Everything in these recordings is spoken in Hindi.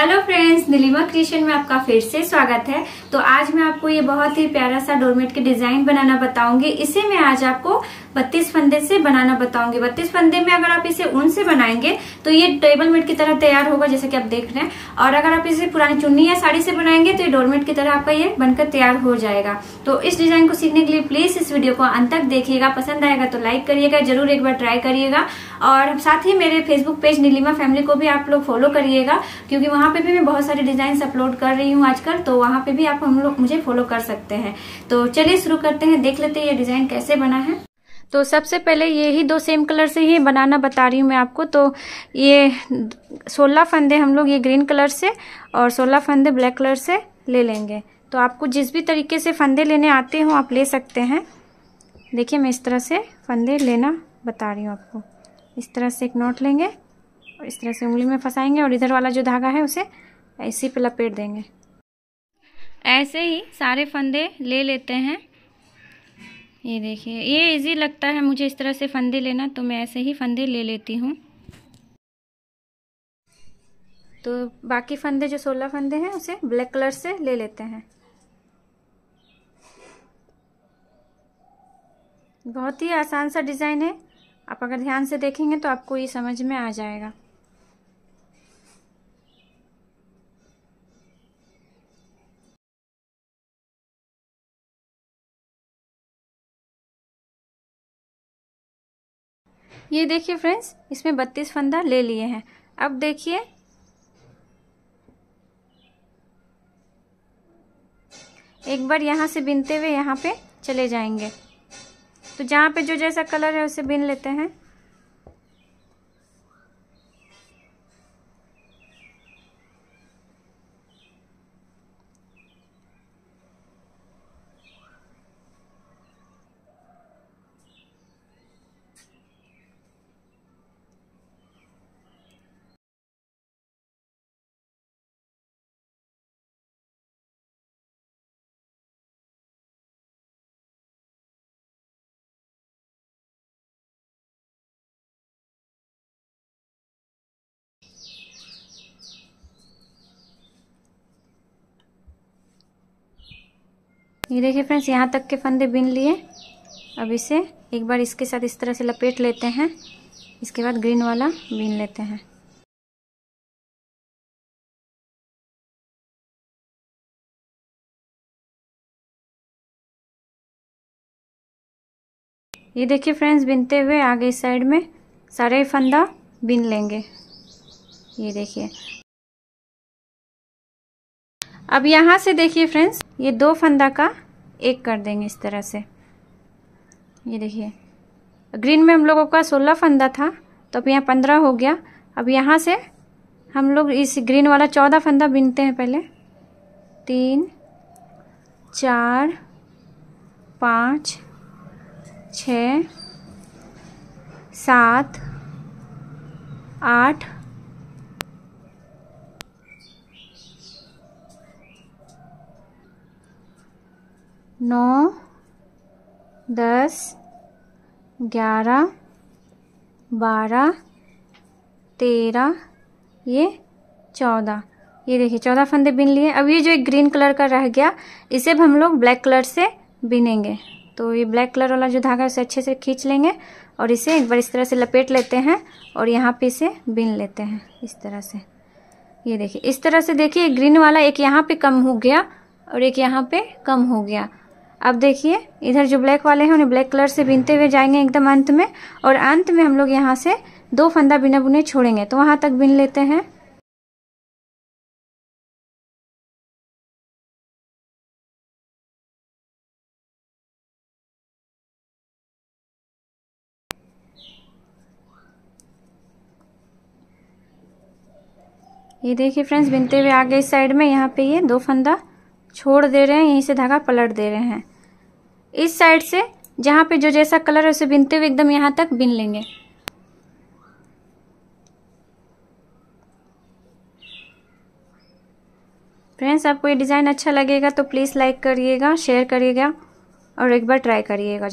हेलो फ्रेंड्स नीलिमा क्रिएशन में आपका फिर से स्वागत है तो आज मैं आपको ये बहुत ही प्यारा सा डोरमेट के डिजाइन बनाना बताऊंगी इसे मैं आज आपको 32 फंदे से बनाना बताऊंगी 32 फंदे में अगर आप इसे ऊन से बनाएंगे तो ये टेबल मेट की तरह तैयार होगा जैसे कि आप देख रहे हैं और अगर आप इसे पुरानी चुन्नी या साड़ी से बनाएंगे तो ये डोरमेट की तरह आपका ये बनकर तैयार हो जाएगा तो इस डिजाइन को सीखने के लिए प्लीज इस वीडियो को अंत तक देखिएगा पसंद आएगा तो लाइक करिएगा जरूर एक बार ट्राई करिएगा और साथ ही मेरे फेसबुक पेज नीलिमा फैमिली को भी आप लोग फॉलो करिएगा क्योंकि वहां वहाँ पे भी मैं बहुत सारे डिज़ाइन अपलोड कर रही हूँ आजकल तो वहाँ पे भी आप हम लोग मुझे फॉलो कर सकते हैं तो चलिए शुरू करते हैं देख लेते हैं ये डिज़ाइन कैसे बना है तो सबसे पहले ये ही दो सेम कलर से ही बनाना बता रही हूँ मैं आपको तो ये सोलह फंदे हम लोग ये ग्रीन कलर से और सोलह फंदे ब्लैक कलर से ले लेंगे तो आपको जिस भी तरीके से फंदे लेने आते हो आप ले सकते हैं देखिए मैं इस तरह से फंदे लेना बता रही हूँ आपको इस तरह से एक नोट लेंगे और इस तरह से उंगली में फंसाएंगे और इधर वाला जो धागा है उसे ऐसे पे लपेट देंगे ऐसे ही सारे फंदे ले लेते हैं ये देखिए ये इजी लगता है मुझे इस तरह से फंदे लेना तो मैं ऐसे ही फंदे ले लेती हूँ तो बाकी फंदे जो सोलह फंदे हैं उसे ब्लैक कलर से ले लेते हैं बहुत ही आसान सा डिज़ाइन है आप अगर ध्यान से देखेंगे तो आपको ये समझ में आ जाएगा ये देखिए फ्रेंड्स इसमें बत्तीस फंदा ले लिए हैं अब देखिए एक बार यहाँ से बिनते हुए यहाँ पे चले जाएंगे तो जहाँ पे जो जैसा कलर है उसे बिन लेते हैं ये देखिए फ्रेंड्स यहाँ तक के फंदे बिन लिए अब इसे एक बार इसके साथ इस तरह से लपेट लेते हैं इसके बाद ग्रीन वाला बीन लेते हैं ये देखिए फ्रेंड्स बिनते हुए आगे इस साइड में सारे फंदा बिन लेंगे ये देखिए अब यहाँ से देखिए फ्रेंड्स ये दो फंदा का एक कर देंगे इस तरह से ये देखिए ग्रीन में हम लोगों का सोलह फंदा था तो अब यहाँ पंद्रह हो गया अब यहाँ से हम लोग इस ग्रीन वाला चौदह फंदा बीनते हैं पहले तीन चार पाँच छ सात आठ नौ दस ग्यारह बारह तेरह ये चौदह ये देखिए चौदह फंदे बिन लिए अब ये जो एक ग्रीन कलर का रह गया इसे भी हम लोग ब्लैक कलर से बिनेंगे तो ये ब्लैक कलर वाला जो धागा है उसे अच्छे से खींच लेंगे और इसे एक बार इस तरह से लपेट लेते हैं और यहाँ पे इसे बिन लेते हैं इस तरह से ये देखिए इस तरह से देखिए ग्रीन वाला एक यहाँ पे कम हो गया और एक यहाँ पे कम हो गया अब देखिए इधर जो ब्लैक वाले हैं उन्हें ब्लैक कलर से बीनते हुए जाएंगे एकदम अंत में और अंत में हम लोग यहाँ से दो फंदा बिना बुने छोड़ेंगे तो वहाँ तक बिन लेते हैं ये देखिए फ्रेंड्स बिनते हुए आगे इस साइड में यहाँ पे ये दो फंदा छोड़ दे रहे हैं यहीं से धागा पलट दे रहे हैं इस साइड से जहाँ पे जो जैसा कलर है उसे बिनते हुए एकदम यहाँ तक बिन लेंगे फ्रेंड्स आपको ये डिज़ाइन अच्छा लगेगा तो प्लीज़ लाइक करिएगा शेयर करिएगा और एक बार ट्राई करिएगा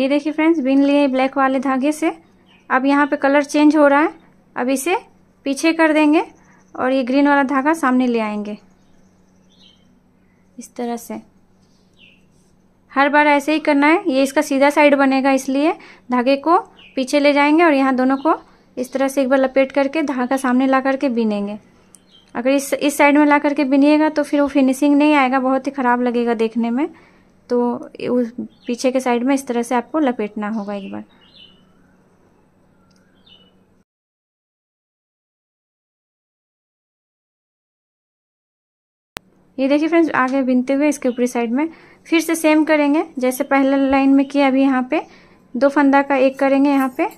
ये देखिए फ्रेंड्स बिन लिए ब्लैक वाले धागे से अब यहाँ पे कलर चेंज हो रहा है अब इसे पीछे कर देंगे और ये ग्रीन वाला धागा सामने ले आएंगे इस तरह से हर बार ऐसे ही करना है ये इसका सीधा साइड बनेगा इसलिए धागे को पीछे ले जाएंगे और यहाँ दोनों को इस तरह से एक बार लपेट करके धागा सामने ला करके बिनेंगे अगर इस इस साइड में ला करके बिनिएगा तो फिर वो फिनिशिंग नहीं आएगा बहुत ही ख़राब लगेगा देखने में तो उस पीछे के साइड में इस तरह से आपको लपेटना होगा एक बार ये देखिए फ्रेंड्स आगे बिनते हुए इसके ऊपरी साइड में फिर से सेम करेंगे जैसे पहले लाइन में किया अभी यहाँ पे दो फंदा का एक करेंगे यहाँ पे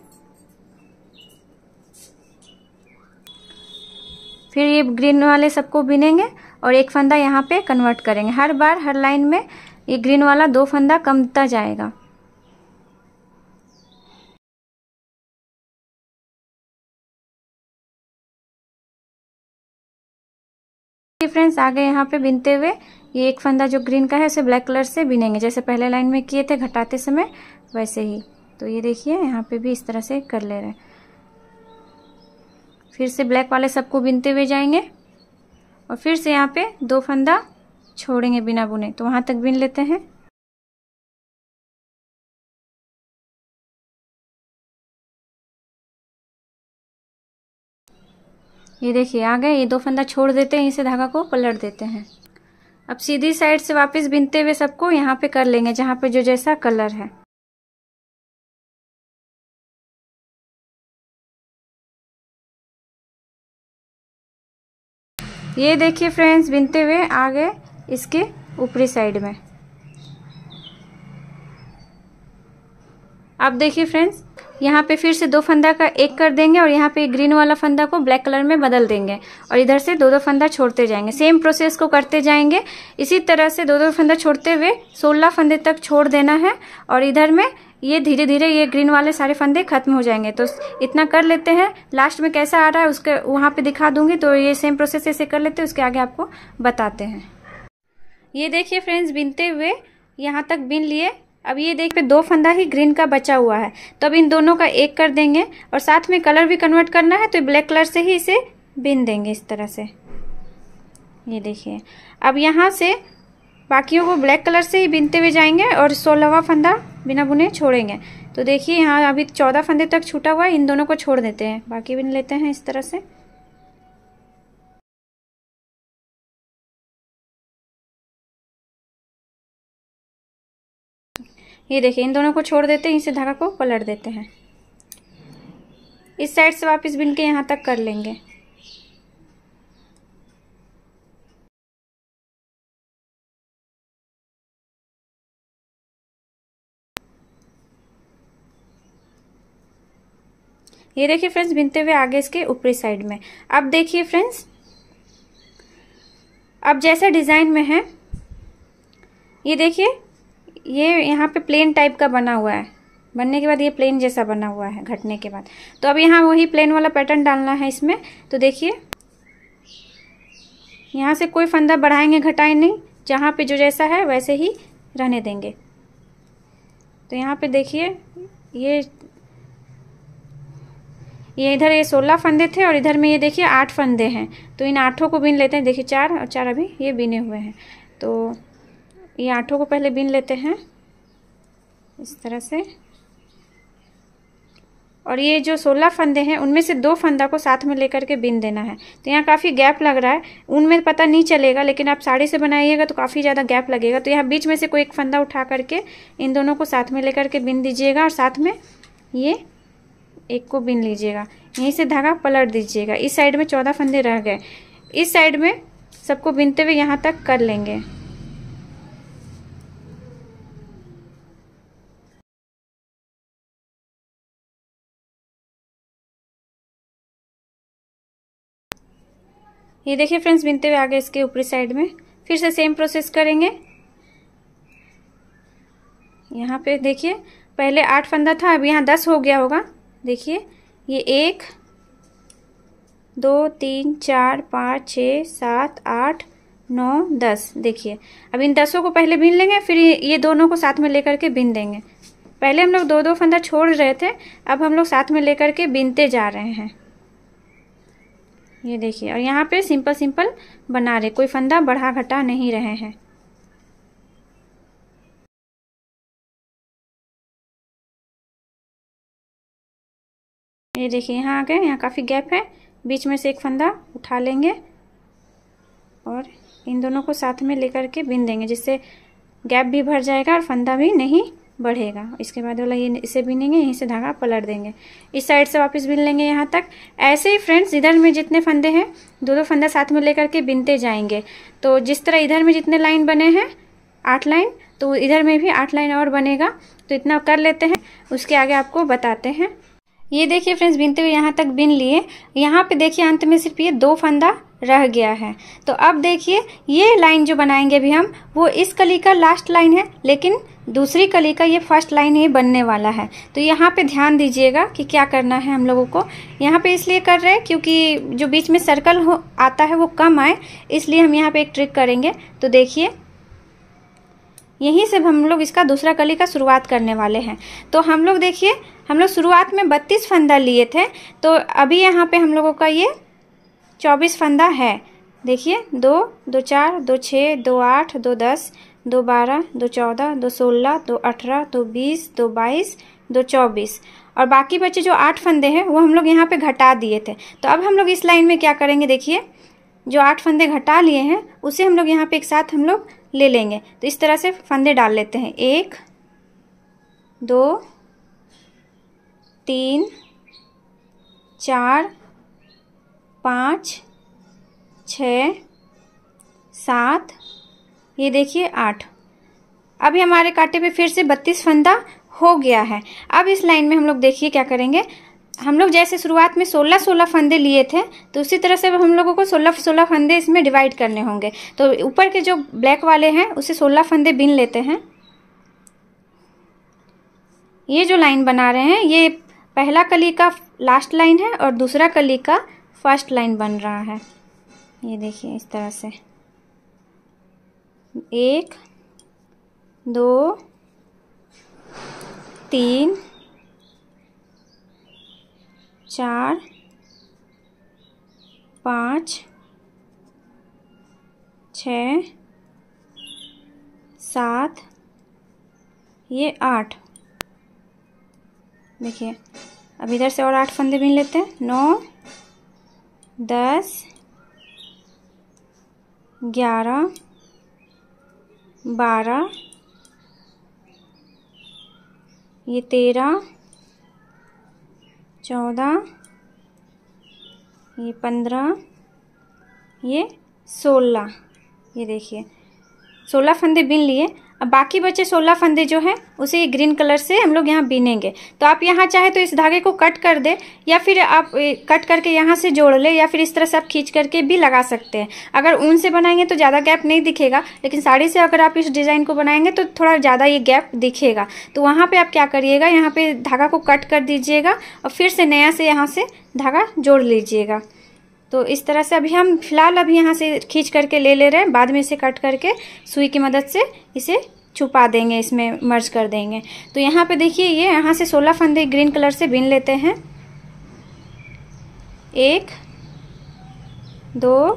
फिर ये ग्रीन वाले सबको बिनेंगे और एक फंदा यहाँ पे कन्वर्ट करेंगे हर बार हर लाइन में ये ग्रीन वाला दो फंदा कमता जाएगा फ्रेंड्स आगे यहाँ पे बिनते हुए ये एक फंदा जो ग्रीन का है उसे ब्लैक कलर से बिनेंगे जैसे पहले लाइन में किए थे घटाते समय वैसे ही तो ये देखिए यहाँ पे भी इस तरह से कर ले रहे हैं फिर से ब्लैक वाले सबको बिनते हुए जाएंगे और फिर से यहाँ पे दो फंदा छोड़ेंगे बिना बुने तो वहाँ तक बिन लेते हैं ये देखिए आ गए ये दो फंदा छोड़ देते हैं इसे धागा को पलट देते हैं अब सीधी साइड से वापस बिनते हुए सबको यहाँ पे कर लेंगे जहाँ पे जो जैसा कलर है ये देखिए फ्रेंड्स बिनते हुए आ गए इसके ऊपरी साइड में आप देखिए फ्रेंड्स यहाँ पे फिर से दो फंदा का एक कर देंगे और यहाँ पे ग्रीन वाला फंदा को ब्लैक कलर में बदल देंगे और इधर से दो दो फंदा छोड़ते जाएंगे सेम प्रोसेस को करते जाएंगे इसी तरह से दो दो फंदा छोड़ते हुए सोलह फंदे तक छोड़ देना है और इधर में ये धीरे धीरे ये ग्रीन वाले सारे फंदे खत्म हो जाएंगे तो इतना कर लेते हैं लास्ट में कैसा आ रहा है उसके वहाँ पे दिखा दूंगी तो ये सेम प्रोसेस ऐसे कर लेते हैं उसके आगे आपको बताते हैं ये देखिए फ्रेंड्स बिनते हुए यहाँ तक बिन लिए अब ये देख पे दो फंदा ही ग्रीन का बचा हुआ है तो अब इन दोनों का एक कर देंगे और साथ में कलर भी कन्वर्ट करना है तो ब्लैक कलर से ही इसे बिन देंगे इस तरह से ये देखिए अब यहाँ से बाकियों को ब्लैक कलर से ही बिनते हुए जाएंगे और सोलहवा फंदा बिना बुने छोड़ेंगे तो देखिए यहाँ अभी चौदह फंदे तक छूटा हुआ है इन दोनों को छोड़ देते हैं बाकी बिन लेते हैं इस तरह से ये देखिए इन दोनों को छोड़ देते हैं इसे धागा को पलट देते हैं इस साइड से वापस बिन के यहाँ तक कर लेंगे ये देखिए फ्रेंड्स बिनते हुए आगे इसके ऊपरी साइड में अब देखिए फ्रेंड्स अब जैसे डिज़ाइन में है ये देखिए ये यहाँ पे प्लेन टाइप का बना हुआ है बनने के बाद ये प्लेन जैसा बना हुआ है घटने के बाद तो अब यहाँ वही प्लेन वाला पैटर्न डालना है इसमें तो देखिए यहाँ से कोई फंदा बढ़ाएंगे घटाएं नहीं जहाँ पे जो जैसा है वैसे ही रहने देंगे तो यहाँ पे देखिए ये ये इधर ये सोलह फंदे थे और इधर में ये देखिए आठ फंदे हैं तो इन आठों को बीन लेते हैं देखिए चार और चार अभी ये बीने हुए हैं तो ये आठों को पहले बीन लेते हैं इस तरह से और ये जो सोलह फंदे हैं उनमें से दो फंदा को साथ में लेकर के बीन देना है तो यहाँ काफ़ी गैप लग रहा है उनमें पता नहीं चलेगा लेकिन आप साड़ी से बनाइएगा तो काफ़ी ज़्यादा गैप लगेगा तो यहाँ बीच में से कोई एक फंदा उठा करके इन दोनों को साथ में लेकर के बीन दीजिएगा और साथ में ये एक को बीन लीजिएगा यहीं से धागा पलट दीजिएगा इस साइड में चौदह फंदे रह गए इस साइड में सबको बीनते हुए यहाँ तक कर लेंगे ये देखिए फ्रेंड्स बिनते हुए आगे इसके ऊपरी साइड में फिर से सेम प्रोसेस करेंगे यहाँ पे देखिए पहले आठ फंदा था अब यहाँ दस हो गया होगा देखिए ये एक दो तीन चार पाँच छ सात आठ नौ दस देखिए अब इन दसों को पहले बीन लेंगे फिर ये दोनों को साथ में लेकर के बीन देंगे पहले हम लोग दो दो फंदा छोड़ रहे थे अब हम लोग साथ में लेकर के बीनते जा रहे हैं ये देखिए और यहाँ पे सिंपल सिंपल बना रहे कोई फंदा बढ़ा घटा नहीं रहे हैं ये देखिए यहाँ आ गए यहाँ काफ़ी गैप है बीच में से एक फंदा उठा लेंगे और इन दोनों को साथ में लेकर के बिन देंगे जिससे गैप भी भर जाएगा और फंदा भी नहीं बढ़ेगा इसके बाद वाला ये इसे बिनेंगे यहीं से धागा पलट देंगे इस साइड से वापस बिन लेंगे यहाँ तक ऐसे ही फ्रेंड्स इधर में जितने फंदे हैं दो दो फंदा साथ में लेकर के बिनते जाएंगे तो जिस तरह इधर में जितने लाइन बने हैं आठ लाइन तो इधर में भी आठ लाइन और बनेगा तो इतना कर लेते हैं उसके आगे आपको बताते हैं ये देखिए फ्रेंड्स बिनते हुए यहाँ तक बिन लिए यहाँ पे देखिए अंत में सिर्फ ये दो फंदा रह गया है तो अब देखिए ये लाइन जो बनाएंगे अभी हम वो इस कली का लास्ट लाइन है लेकिन दूसरी कली का ये फर्स्ट लाइन ही बनने वाला है तो यहाँ पे ध्यान दीजिएगा कि क्या करना है हम लोगों को यहाँ पे इसलिए कर रहे हैं क्योंकि जो बीच में सर्कल हो आता है वो कम आए इसलिए हम यहाँ पे एक ट्रिक करेंगे तो देखिए यहीं से हम लोग इसका दूसरा कली का शुरुआत करने वाले हैं तो हम लोग देखिए हम लोग शुरुआत में बत्तीस फंदा लिए थे तो अभी यहाँ पे हम लोगों का ये चौबीस फंदा है देखिए दो दो चार दो छः दो आठ दो दस दो बारह दो चौदह दो सोलह दो अठारह दो बीस दो बाईस दो चौबीस और बाकी बचे जो आठ फंदे हैं वो हम लोग यहाँ पे घटा दिए थे तो अब हम लोग इस लाइन में क्या करेंगे देखिए जो आठ फंदे घटा लिए हैं उसे हम लोग यहाँ पे एक साथ हम लोग ले लेंगे तो इस तरह से फंदे डाल लेते हैं एक दो तीन चार पाँच छ सात ये देखिए आठ अभी हमारे कांटे पे फिर से बत्तीस फंदा हो गया है अब इस लाइन में हम लोग देखिए क्या करेंगे हम लोग जैसे शुरुआत में 16 16 फंदे लिए थे तो उसी तरह से हम लोगों को 16 16 फंदे इसमें डिवाइड करने होंगे तो ऊपर के जो ब्लैक वाले हैं उसे 16 फंदे बिन लेते हैं ये जो लाइन बना रहे हैं ये पहला कली का लास्ट लाइन है और दूसरा कली का फर्स्ट लाइन बन रहा है ये देखिए इस तरह से एक दो तीन चार पाँच छ सात ये आठ देखिए अब इधर से और आठ फंदे बीन लेते हैं नौ दस ग्यारह बारह ये तेरह चौदह ये पंद्रह ये सोलह ये देखिए सोलह फंदे बिन लिए अब बाकी बचे सोलह फंदे जो हैं उसे ग्रीन कलर से हम लोग यहाँ बीनेंगे तो आप यहाँ चाहे तो इस धागे को कट कर दे या फिर आप कट करके यहाँ से जोड़ ले या फिर इस तरह से आप खींच करके भी लगा सकते हैं अगर ऊन से बनाएंगे तो ज़्यादा गैप नहीं दिखेगा लेकिन साड़ी से अगर आप इस डिज़ाइन को बनाएंगे तो थोड़ा ज़्यादा ये गैप दिखेगा तो वहाँ पर आप क्या करिएगा यहाँ पर धागा को कट कर दीजिएगा और फिर से नया से यहाँ से धागा जोड़ लीजिएगा तो इस तरह से अभी हम फिलहाल अभी यहाँ से खींच करके ले ले रहे हैं बाद में इसे कट करके सुई की मदद से इसे छुपा देंगे इसमें मर्ज कर देंगे तो यहाँ पे देखिए ये यहाँ से सोलह फंदे ग्रीन कलर से बीन लेते हैं एक दो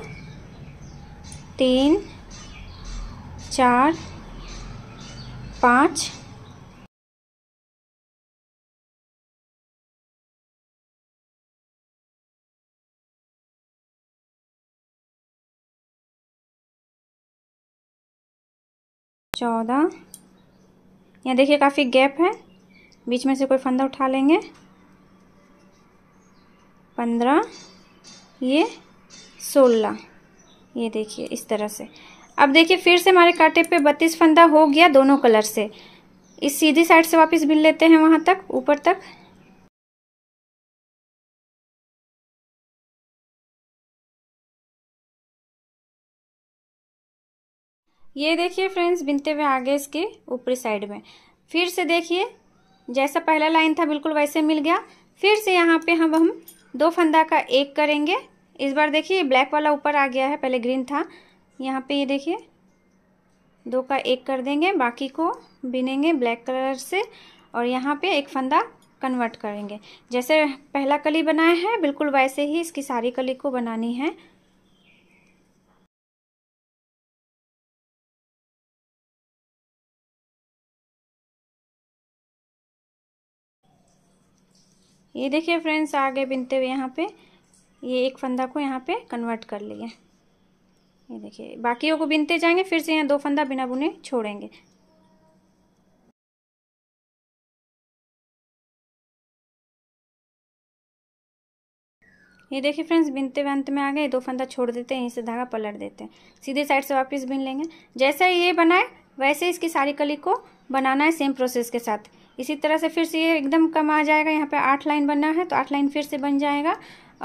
तीन चार पाँच चौदह यहाँ देखिए काफ़ी गैप है बीच में से कोई फंदा उठा लेंगे पंद्रह ये सोलह ये देखिए इस तरह से अब देखिए फिर से हमारे कांटे पे बत्तीस फंदा हो गया दोनों कलर से इस सीधी साइड से वापस बिल लेते हैं वहाँ तक ऊपर तक ये देखिए फ्रेंड्स बिनते हुए आगे इसके ऊपरी साइड में फिर से देखिए जैसा पहला लाइन था बिल्कुल वैसे मिल गया फिर से यहाँ पे हम हम दो फंदा का एक करेंगे इस बार देखिए ब्लैक वाला ऊपर आ गया है पहले ग्रीन था यहाँ पे ये देखिए दो का एक कर देंगे बाकी को बिनेंगे ब्लैक कलर से और यहाँ पे एक फंदा कन्वर्ट करेंगे जैसे पहला कली बनाया है बिल्कुल वैसे ही इसकी सारी कली को बनानी है ये देखिए फ्रेंड्स आगे बिनते हुए यहाँ पे ये एक फंदा को यहाँ पे कन्वर्ट कर लिए ये देखिए बाकियों को बिनते जाएंगे फिर से यहाँ दो फंदा बिना बुने छोड़ेंगे ये देखिए फ्रेंड्स बिनते हुए अंत में आ गए दो फंदा छोड़ देते हैं यहीं से धागा पलट देते हैं सीधे साइड से वापस बिन लेंगे जैसा ये बनाए वैसे इसकी सारी कली को बनाना है सेम प्रोसेस के साथ इसी तरह से फिर से ये एकदम कम आ जाएगा यहाँ पे आठ लाइन बनना है तो आठ लाइन फिर से बन जाएगा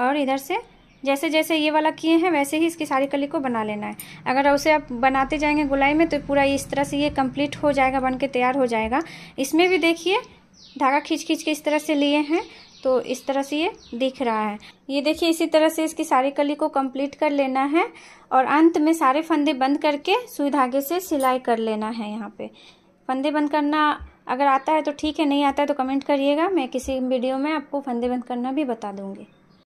और इधर से जैसे जैसे ये वाला किए हैं वैसे ही इसकी सारी कली को बना लेना है अगर उसे आप बनाते जाएंगे गुलाई में तो पूरा इस तरह से ये कंप्लीट हो जाएगा बन के तैयार हो जाएगा इसमें भी देखिए धागा खींच खींच के इस तरह से लिए हैं तो इस तरह से ये दिख रहा है ये देखिए इसी तरह से इसकी सारी कली को कंप्लीट कर लेना है और अंत में सारे फंदे बंद करके सुई धागे से सिलाई कर लेना है यहाँ पे फंदे बंद करना अगर आता है तो ठीक है नहीं आता है तो कमेंट करिएगा मैं किसी वीडियो में आपको फंदे बंद करना भी बता दूँगी